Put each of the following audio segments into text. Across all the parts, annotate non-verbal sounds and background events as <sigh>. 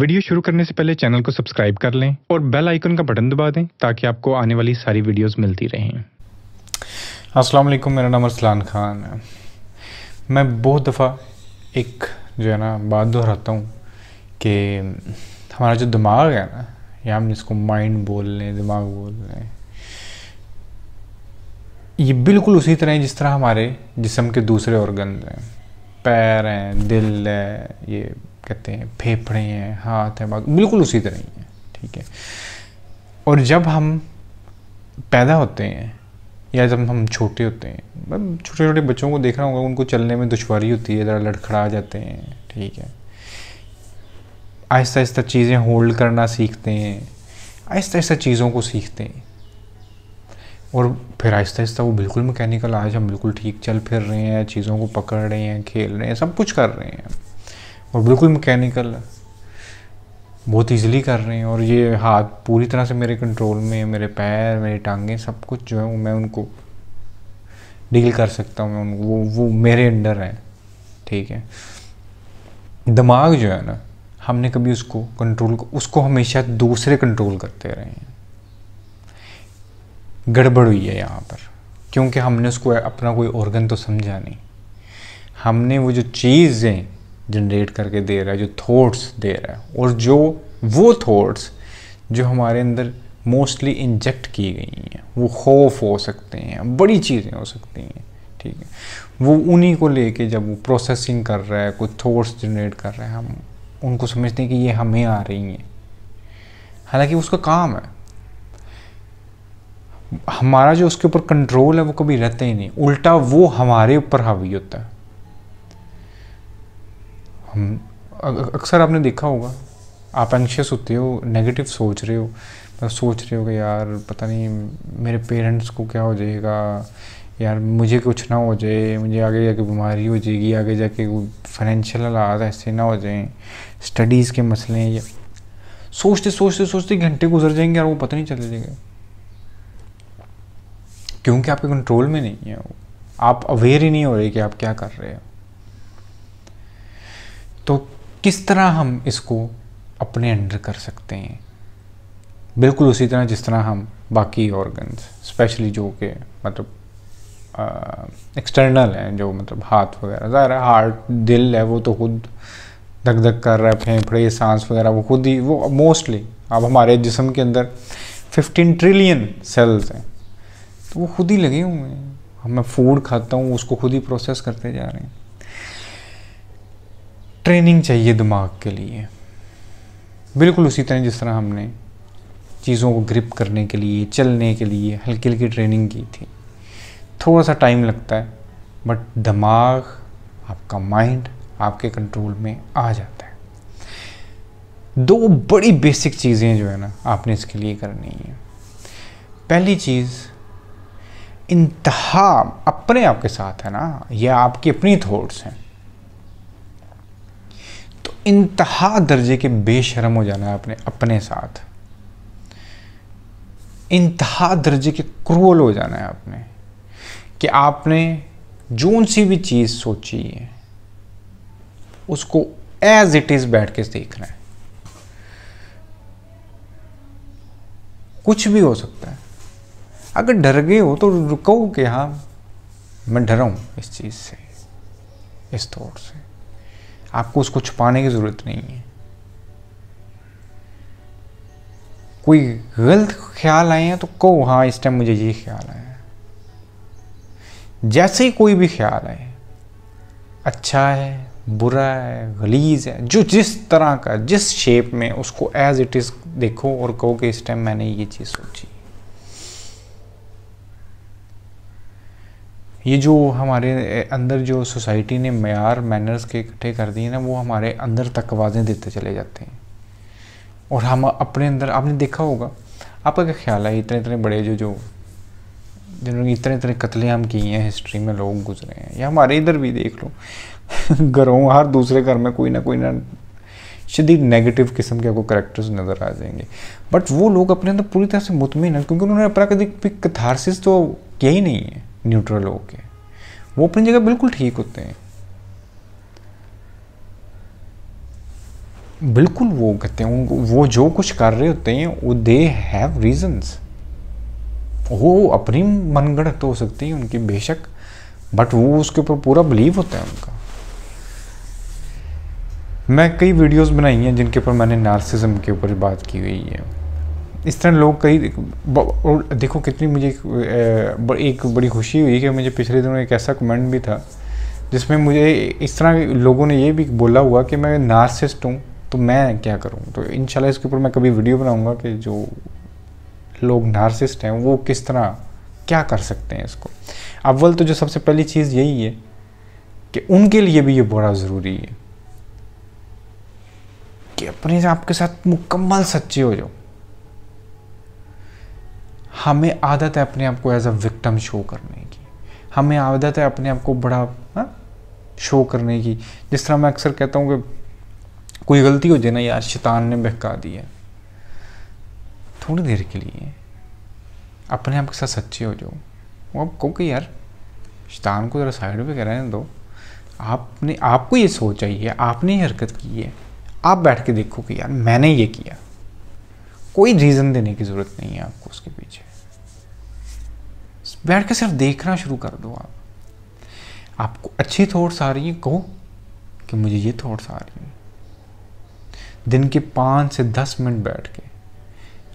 Video शुरू करने से पहले चैनल को सब्सक्राइब कर लें और बेल आइकन का बटन दबा दें ताकि आपको आने वाली सारी वीडियोस मिलती रहें अस्सलाम वालेकुम मेरा नाम अरसलान खान है मैं बहुत दफ़ा एक जो है ना बात दोहराता हूँ कि हमारा जो दिमाग है ना या हम जिसको माइंड बोल लें दिमाग बोल लें ये बिल्कुल उसी तरह है जिस तरह हमारे जिसम के दूसरे ऑर्गन हैं पैर हैं दिल है ये कहते हैं फेफड़े हैं हाथ है बाग बिल्कुल उसी तरह ही हैं ठीक है और जब हम पैदा होते हैं या जब हम छोटे होते हैं मतलब छोटे छोटे बच्चों को देख रहा उनको चलने में दुशारी होती है ज़रा लड़खड़ा जाते हैं ठीक है आहिस्ता आहिस्ता चीज़ें होल्ड करना सीखते हैं आहिस्ता आहिस्ता चीज़ों को सीखते हैं और फिर आहिस्ता आहिस्ता वो बिल्कुल मैकेनिकल आज हम बिल्कुल ठीक चल फिर रहे हैं चीज़ों को पकड़ रहे हैं खेल रहे हैं सब कुछ कर रहे हैं और बिल्कुल मैकेनिकल है बहुत ईजिली कर रहे हैं और ये हाथ पूरी तरह से मेरे कंट्रोल में है मेरे पैर मेरी टांगे सब कुछ जो है वो मैं उनको डील कर सकता हूँ मैं उनको वो वो मेरे अंडर है ठीक है दिमाग जो है ना हमने कभी उसको कंट्रोल उसको हमेशा दूसरे कंट्रोल करते रहे हैं गड़बड़ हुई है यहाँ पर क्योंकि हमने उसको अपना कोई ऑर्गन तो समझा नहीं हमने वो जो चीज़ें जनरेट करके दे रहा है जो थॉट्स दे रहा है और जो वो थॉट्स जो हमारे अंदर मोस्टली इंजेक्ट की गई हैं वो खौफ हो सकते हैं बड़ी चीज़ें हो सकती हैं ठीक है वो उन्हीं को लेके जब वो प्रोसेसिंग कर रहा है कुछ थॉट्स जनरेट कर रहा है हम उनको समझते हैं कि ये हमें आ रही हैं हालांकि उसका काम है हमारा जो उसके ऊपर कंट्रोल है वो कभी रहता ही नहीं उल्टा वो हमारे ऊपर हावी होता है हम अक्सर आपने देखा होगा आप एंक्शियस होते हो नेगेटिव सोच रहे हो मतलब सोच रहे हो कि यार पता नहीं मेरे पेरेंट्स को क्या हो जाएगा यार मुझे कुछ ना हो जाए मुझे आगे जाके बीमारी हो जाएगी आगे जाके फाइनेंशियल हालात ऐसे ना हो जाएं स्टडीज़ के मसले या सोचते सोचते सोचते घंटे गुजर जाएंगे यार वो पता नहीं चले जाएगा क्योंकि आपके कंट्रोल में नहीं है वो आप अवेयर ही नहीं हो रहे कि आप क्या कर रहे हो तो किस तरह हम इसको अपने अंडर कर सकते हैं बिल्कुल उसी तरह जिस तरह हम बाकी ऑर्गन्स स्पेशली जो के मतलब एक्सटर्नल हैं जो मतलब हाथ वगैरह ज़ाहिर है हार्ट दिल है वो तो खुद धक धक कर रहा है फेफड़े सांस वगैरह वो खुद ही वो मोस्टली अब हमारे जिसम के अंदर 15 ट्रिलियन सेल्स हैं तो वो खुद ही लगे हुए हैं मैं फूड खाता हूँ उसको खुद ही प्रोसेस करते जा रहे हैं ट्रेनिंग चाहिए दिमाग के लिए बिल्कुल उसी तरह जिस तरह हमने चीज़ों को ग्रिप करने के लिए चलने के लिए हल्की हल्की ट्रेनिंग की थी थोड़ा सा टाइम लगता है बट दिमाग आपका माइंड आपके कंट्रोल में आ जाता है दो बड़ी बेसिक चीज़ें जो है ना आपने इसके लिए करनी है पहली चीज़ इंतहा अपने आप के साथ है ना यह आपकी अपनी थॉट्स हैं इंतहा दर्जे के बेशरम हो जाना है अपने अपने साथ इंतहा दर्जे के क्रूअल हो जाना है आपने कि आपने जो सी भी चीज़ सोची है उसको एज इट इज़ बैठ के देखना है कुछ भी हो सकता है अगर डर गए हो तो रुको कि हाँ मैं डरा हूं इस चीज़ से इस तौर से आपको उसको छुपाने की ज़रूरत नहीं है कोई गलत ख्याल आए हैं तो कहो हाँ इस टाइम मुझे ये ख्याल आया जैसे ही कोई भी ख्याल आए अच्छा है बुरा है गलीज है जो जिस तरह का जिस शेप में उसको एज इट इज़ देखो और कहो कि इस टाइम मैंने ये चीज़ सोची ये जो हमारे अंदर जो सोसाइटी ने मैार मैनर्स के इकट्ठे कर दिए ना वो हमारे अंदर तकवाजें देते चले जाते हैं और हम अपने अंदर आपने देखा होगा आपका क्या ख्याल है इतने इतने बड़े जो जो जिन्होंने इतने इतने हम किए हैं हिस्ट्री में लोग गुजरे हैं या हमारे इधर भी देख लो <laughs> घरों हर दूसरे घर में कोई ना कोई ना शदीद नेगेटिव किस्म के आपको करेक्टर्स नज़र आ जाएंगे बट वो लोग अपने अंदर पूरी तरह से मुतमिन है क्योंकि उन्होंने अपना कभी कथारसिस तो किया ही नहीं है न्यूट्रल होके वो अपनी जगह बिल्कुल ठीक होते हैं बिल्कुल वो कहते हैं वो जो कुछ कर रहे होते हैं वो दे हैव रीजंस वो अपनी तो हो सकती है उनकी बेशक बट वो उसके ऊपर पूरा बिलीव होता है उनका मैं कई वीडियोस बनाई हैं जिनके ऊपर मैंने नार्सिज्म के ऊपर बात की हुई है इस तरह लोग कई और देखो कितनी मुझे एक, एक बड़ी खुशी हुई कि मुझे पिछले दिनों एक ऐसा कमेंट भी था जिसमें मुझे इस तरह लोगों ने ये भी बोला हुआ कि मैं नार्सिस्ट हूँ तो मैं क्या करूँ तो इन इसके ऊपर मैं कभी वीडियो बनाऊँगा कि जो लोग नार्सिस्ट हैं वो किस तरह क्या कर सकते हैं इसको अव्वल तो जो सबसे पहली चीज़ यही है कि उनके लिए भी ये बड़ा ज़रूरी है कि अपने आपके साथ मुकम्मल सच्चे हो जाओ हमें आदत है अपने आप को एज अ विक्टम शो करने की हमें आदत है अपने आप को बड़ा हा? शो करने की जिस तरह मैं अक्सर कहता हूँ कि कोई गलती हो जाए ना यार शैतान ने बहका दिया थोड़ी देर के लिए अपने आप के साथ सच्चे हो जाओ वो आप कहो कि यार शैतान को ज़रा साइड पे हैं दो आपने आपको ये सोच आई है आपने ये हरकत की है आप बैठ के देखो कि यार मैंने ये किया कोई रीज़न देने की ज़रूरत नहीं है आपको उसके पीछे बैठ के सिर्फ देखना शुरू कर दो आप आपको अच्छी थॉट्स आ रही हैं कहो कि मुझे ये थॉट्स आ रही हैं दिन के पाँच से दस मिनट बैठ के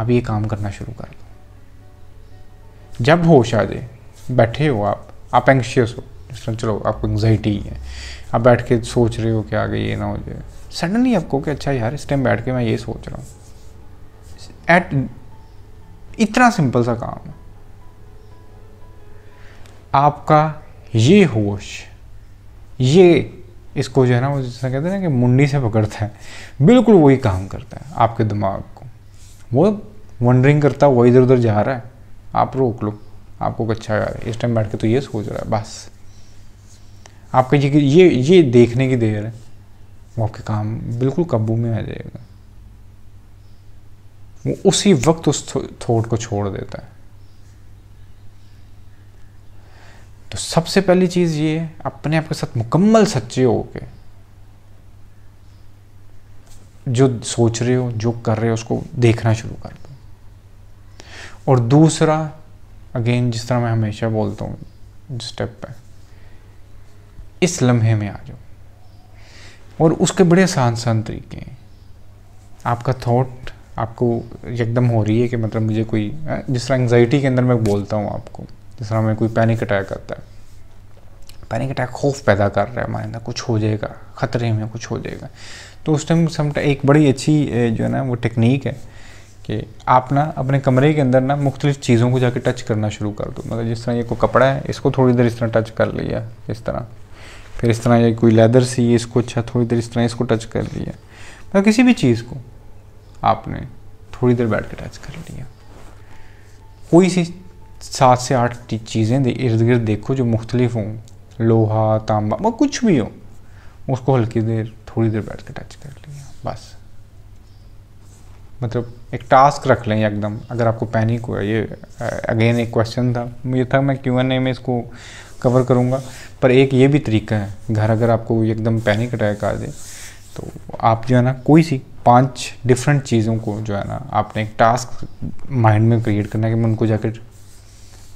आप ये काम करना शुरू कर दो जब होश आ जाए बैठे हो आप आप एंक्शियस हो जिस चलो आपको एंग्जाइटी है आप बैठ के सोच रहे हो कि आगे ये ना हो जाए सडनली आपको कि अच्छा यार इस टाइम बैठ के मैं ये सोच रहा हूँ एट इतना सिंपल सा काम है आपका ये होश ये इसको जो है ना वो जैसा कहते हैं ना कि मुंडी से पकड़ता है बिल्कुल वही काम करता है आपके दिमाग को वो वंडरिंग करता है वो इधर उधर जा रहा है आप रोक लो आपको अच्छा है इस टाइम बैठ के तो ये सोच रहा है बस आपके ये ये ये देखने की देर है वो आपके काम बिल्कुल काबू में आ जाएगा वो उसी वक्त उस थॉट को छोड़ देता है सबसे पहली चीज़ ये अपने आप के साथ मुकम्मल सच्चे हो के जो सोच रहे हो जो कर रहे हो उसको देखना शुरू कर दो और दूसरा अगेन जिस तरह मैं हमेशा बोलता हूँ स्टेप पे इस लम्हे में आ जाओ और उसके बड़े आसान आसान तरीके हैं आपका थॉट आपको एकदम हो रही है कि मतलब मुझे कोई जिस तरह एंगजाइटी के अंदर मैं बोलता हूँ आपको जिस तरह मैं कोई पैनिक अटैक करता है पैनिक अटैक खौफ पैदा कर रहा है हमारे अंदर कुछ हो जाएगा ख़तरे में कुछ हो जाएगा तो उस टाइम सम एक बड़ी अच्छी जो है ना वो टेक्निक है कि आप ना अपने कमरे के अंदर ना मुख्तलिफ़ चीज़ों को जाके टच करना शुरू कर दो मतलब जिस तरह ये कोई कपड़ा है इसको थोड़ी देर इस तरह टच कर लिया इस तरह फिर इस तरह ये कोई लेदर सी इसको अच्छा थोड़ी देर इस तरह इसको टच कर लिया मतलब किसी भी चीज़ को आपने थोड़ी देर बैठ के टच कर लिया कोई सी सात से आठ चीज़ें इर्द गिर्द देखो जो मुख्तलिफ हों लोहा तांबा वो कुछ भी हो उसको हल्की देर थोड़ी देर बैठ के टच कर लिया बस मतलब एक टास्क रख लें एकदम अगर आपको पैनिक हुआ ये अगेन एक क्वेश्चन था ये था मैं क्यू एन ए में इसको कवर करूँगा पर एक ये भी तरीका है घर अगर आपको एकदम पैनिक अटैक आ जाए तो आप जो है ना कोई सी पांच डिफरेंट चीज़ों को जो है ना आपने एक टास्क माइंड में क्रिएट करना है कि मैं उनको जाकर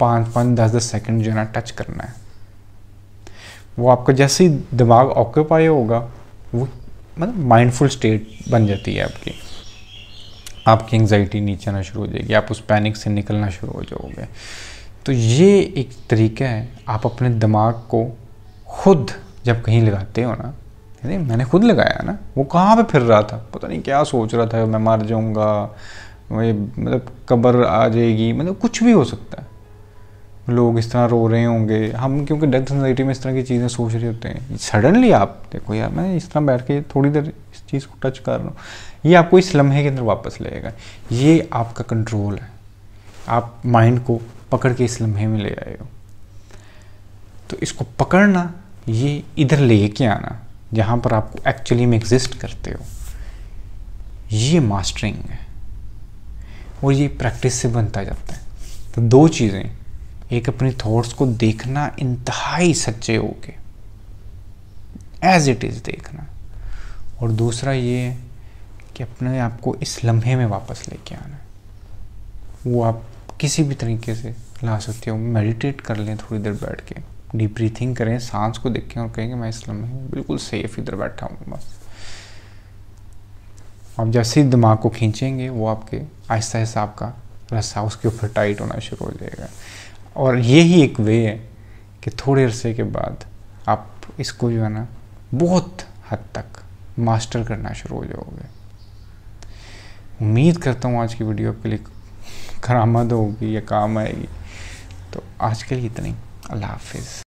पाँच पाँच दस दस सेकेंड जो है ना टच करना है वो आपका जैसे ही दिमाग ऑक्यूपाई होगा वो मतलब माइंडफुल स्टेट बन जाती है आपकी आपकी एंगजाइटी नीचे आना शुरू हो जाएगी आप उस पैनिक से निकलना शुरू हो जाओगे तो ये एक तरीका है आप अपने दिमाग को खुद जब कहीं लगाते हो ना नहीं मैंने खुद लगाया ना वो कहाँ पे फिर रहा था पता नहीं क्या सोच रहा था मैं मर जाऊँगा मतलब कब्र आ जाएगी मतलब कुछ भी हो सकता है लोग इस तरह रो रहे होंगे हम क्योंकि डेथ सोसाइटी में इस तरह की चीज़ें सोच रहे होते हैं सडनली आप देखो यार मैं इस तरह बैठ के थोड़ी देर इस चीज़ को टच कर रहा हूँ ये आपको इस लम्हे के अंदर वापस लेगा ये आपका कंट्रोल है आप माइंड को पकड़ के इस लम्हे में ले आए हो तो इसको पकड़ना ये इधर ले के आना जहाँ पर आपको एक्चुअली में एग्जिस्ट करते हो ये मास्टरिंग है और ये प्रैक्टिस से बनता जाता है तो दो चीज़ें एक अपने थॉट्स को देखना इंतहाई सच्चे हो के एज इट इज़ देखना और दूसरा ये कि अपने आप को इस लम्हे में वापस लेके आना वो आप किसी भी तरीके से ला सकते हो मेडिटेट कर लें थोड़ी देर बैठ के डीप ब्रीथिंग करें सांस को देखें और कहेंगे मैं इस लम्हे में बिल्कुल सेफ इधर बैठा हूँ बस आप जैसे ही दिमाग को खींचेंगे वो आपके आहिस्ता आहिस्ता आपका रस्सा उसके ऊपर टाइट होना शुरू हो जाएगा और ये ही एक वे है कि थोड़े अरसे के बाद आप इसको जो है ना बहुत हद तक मास्टर करना शुरू हो जाओगे उम्मीद करता हूँ आज की वीडियो आपके लिए करामद होगी या काम आएगी तो आज के लिए इतनी अल्लाह हाफिज़